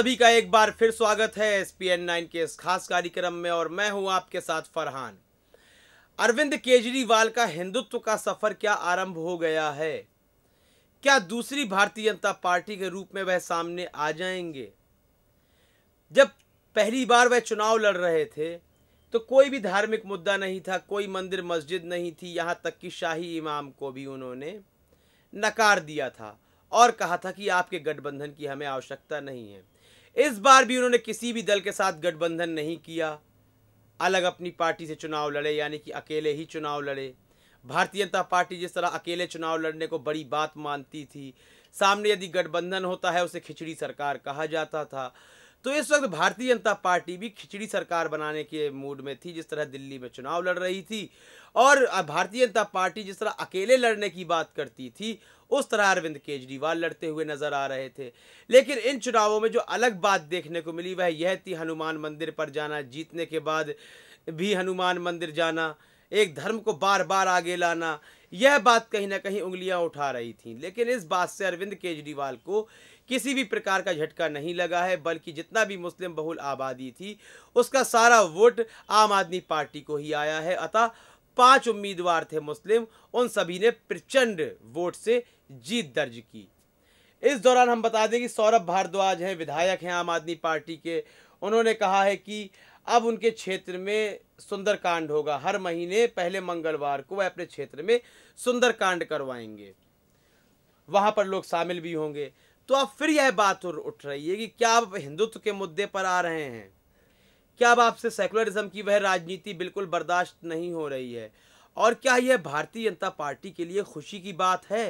सभी का एक बार फिर स्वागत है एस पी एन नाइन के इस खास कार्यक्रम में और मैं हूं आपके साथ फरहान अरविंद केजरीवाल का हिंदुत्व का सफर क्या आरंभ हो गया है क्या दूसरी भारतीय जनता पार्टी के रूप में वह सामने आ जाएंगे जब पहली बार वह चुनाव लड़ रहे थे तो कोई भी धार्मिक मुद्दा नहीं था कोई मंदिर मस्जिद नहीं थी यहाँ तक कि शाही इमाम को भी उन्होंने नकार दिया था और कहा था कि आपके गठबंधन की हमें आवश्यकता नहीं है इस बार भी उन्होंने किसी भी दल के साथ गठबंधन नहीं किया अलग अपनी पार्टी से चुनाव लड़े यानी कि अकेले ही चुनाव लड़े भारतीय जनता पार्टी जिस तरह अकेले चुनाव लड़ने को बड़ी बात मानती थी सामने यदि गठबंधन होता है उसे खिचड़ी सरकार कहा जाता था तो इस वक्त भारतीय जनता पार्टी भी खिचड़ी सरकार बनाने के मूड में थी जिस तरह दिल्ली में चुनाव लड़ रही थी और भारतीय जनता पार्टी जिस तरह अकेले लड़ने की बात करती थी उस तरह अरविंद केजरीवाल लड़ते हुए नजर आ रहे थे लेकिन इन चुनावों में जो अलग बात देखने को मिली वह यह थी हनुमान मंदिर पर जाना जीतने के बाद भी हनुमान मंदिर जाना एक धर्म को बार बार आगे लाना यह बात कहीं ना कहीं उंगलियां उठा रही थी लेकिन इस बात से अरविंद केजरीवाल को किसी भी प्रकार का झटका नहीं लगा है बल्कि जितना भी मुस्लिम बहुल आबादी थी उसका सारा वोट आम आदमी पार्टी को ही आया है अतः पांच उम्मीदवार थे मुस्लिम उन सभी ने प्रचंड वोट से जीत दर्ज की इस दौरान हम बता दें कि सौरभ भारद्वाज हैं विधायक हैं आम आदमी पार्टी के उन्होंने कहा है कि अब उनके क्षेत्र में सुंदरकांड होगा हर महीने पहले मंगलवार को वह अपने क्षेत्र में सुंदरकांड करवाएंगे वहाँ पर लोग शामिल भी होंगे तो अब फिर यह बात उठ रही है कि क्या आप हिंदुत्व के मुद्दे पर आ रहे हैं क्या अब आपसे सेकुलरिज्म की वह राजनीति बिल्कुल बर्दाश्त नहीं हो रही है और क्या यह भारतीय जनता पार्टी के लिए खुशी की बात है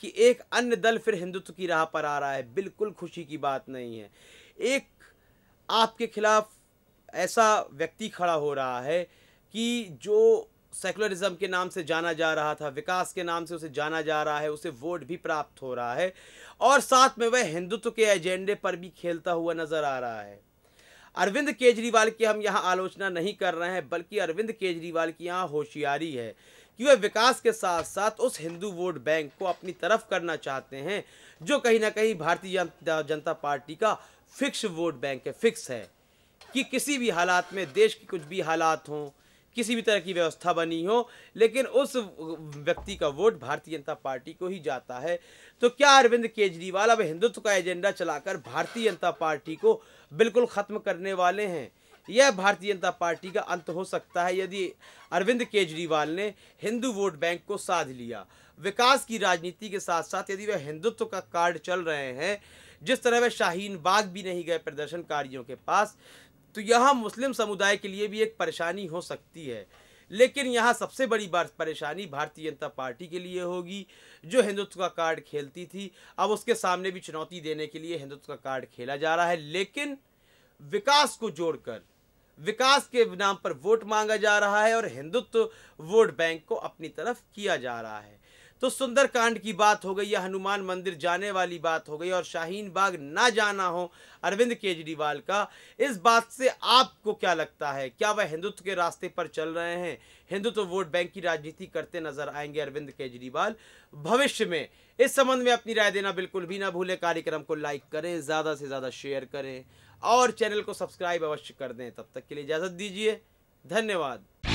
कि एक अन्य दल फिर हिंदुत्व की राह पर आ रहा है बिल्कुल खुशी की बात नहीं है एक आपके खिलाफ ऐसा व्यक्ति खड़ा हो रहा है कि जो सेकुलरिज्म के नाम से जाना जा रहा था विकास के नाम से उसे जाना जा रहा है उसे वोट भी प्राप्त हो रहा है और साथ में वह हिंदुत्व के एजेंडे पर भी खेलता हुआ नजर आ रहा है अरविंद केजरीवाल की हम यहाँ आलोचना नहीं कर रहे हैं बल्कि अरविंद केजरीवाल की यहाँ होशियारी है कि वह विकास के साथ साथ उस हिंदू वोट बैंक को अपनी तरफ करना चाहते हैं जो कहीं ना कहीं भारतीय जनता पार्टी का फिक्स वोट बैंक है फिक्स है कि किसी भी हालात में देश की कुछ भी हालात हों किसी भी तरह की व्यवस्था बनी हो लेकिन उस व्यक्ति का वोट भारतीय जनता पार्टी को ही जाता है तो क्या अरविंद केजरीवाल अब हिंदुत्व का एजेंडा चलाकर भारतीय जनता पार्टी को बिल्कुल ख़त्म करने वाले हैं यह भारतीय जनता पार्टी का अंत हो सकता है यदि अरविंद केजरीवाल ने हिंदू वोट बैंक को साध लिया विकास की राजनीति के साथ साथ यदि वह हिंदुत्व का कार्ड चल रहे हैं जिस तरह वह शाहीन बाग भी नहीं गए प्रदर्शनकारियों के पास तो यहाँ मुस्लिम समुदाय के लिए भी एक परेशानी हो सकती है लेकिन यहाँ सबसे बड़ी परेशानी भारतीय जनता पार्टी के लिए होगी जो हिंदुत्व का कार्ड खेलती थी अब उसके सामने भी चुनौती देने के लिए हिंदुत्व का कार्ड खेला जा रहा है लेकिन विकास को जोड़कर विकास के नाम पर वोट मांगा जा रहा है और हिंदुत्व वोट बैंक को अपनी तरफ किया जा रहा है तो सुंदरकांड की बात हो गई या हनुमान मंदिर जाने वाली बात हो गई और शाहीन बाग ना जाना हो अरविंद केजरीवाल का इस बात से आपको क्या लगता है क्या वह हिंदुत्व के रास्ते पर चल रहे हैं हिंदुत्व तो वोट बैंक की राजनीति करते नजर आएंगे अरविंद केजरीवाल भविष्य में इस संबंध में अपनी राय देना बिल्कुल भी ना भूलें कार्यक्रम को लाइक करें ज़्यादा से ज़्यादा शेयर करें और चैनल को सब्सक्राइब अवश्य कर दें तब तक के लिए इजाज़त दीजिए धन्यवाद